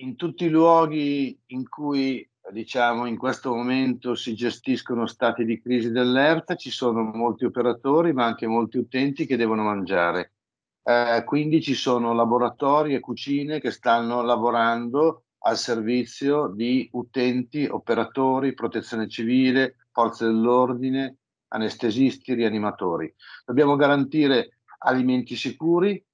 in tutti i luoghi in cui diciamo in questo momento si gestiscono stati di crisi dell'ERTA ci sono molti operatori ma anche molti utenti che devono mangiare. Eh, quindi ci sono laboratori e cucine che stanno lavorando al servizio di utenti, operatori, protezione civile, forze dell'ordine, anestesisti, rianimatori. Dobbiamo garantire alimenti sicuri,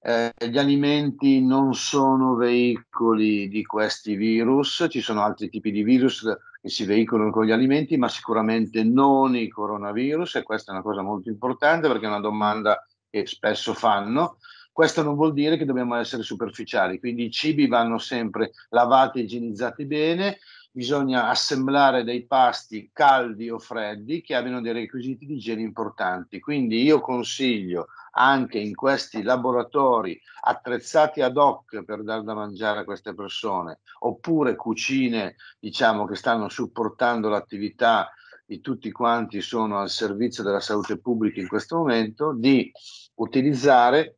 eh, gli alimenti non sono veicoli di questi virus, ci sono altri tipi di virus che si veicolano con gli alimenti, ma sicuramente non i coronavirus e questa è una cosa molto importante perché è una domanda che spesso fanno. Questo non vuol dire che dobbiamo essere superficiali, quindi i cibi vanno sempre lavati e igienizzati bene, bisogna assemblare dei pasti caldi o freddi che abbiano dei requisiti di igiene importanti. Quindi io consiglio anche in questi laboratori attrezzati ad hoc per dar da mangiare a queste persone, oppure cucine diciamo, che stanno supportando l'attività di tutti quanti sono al servizio della salute pubblica in questo momento, di utilizzare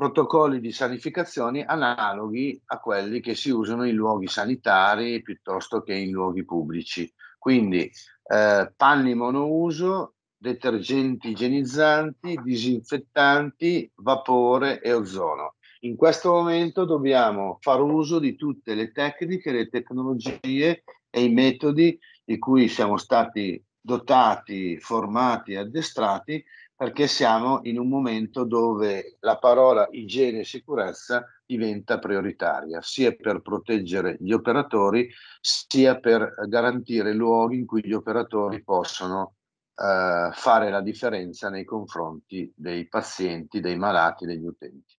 protocolli di sanificazione analoghi a quelli che si usano in luoghi sanitari piuttosto che in luoghi pubblici. Quindi eh, panni monouso, detergenti igienizzanti, disinfettanti, vapore e ozono. In questo momento dobbiamo far uso di tutte le tecniche, le tecnologie e i metodi di cui siamo stati dotati, formati, e addestrati perché siamo in un momento dove la parola igiene e sicurezza diventa prioritaria, sia per proteggere gli operatori, sia per garantire luoghi in cui gli operatori possono eh, fare la differenza nei confronti dei pazienti, dei malati, degli utenti.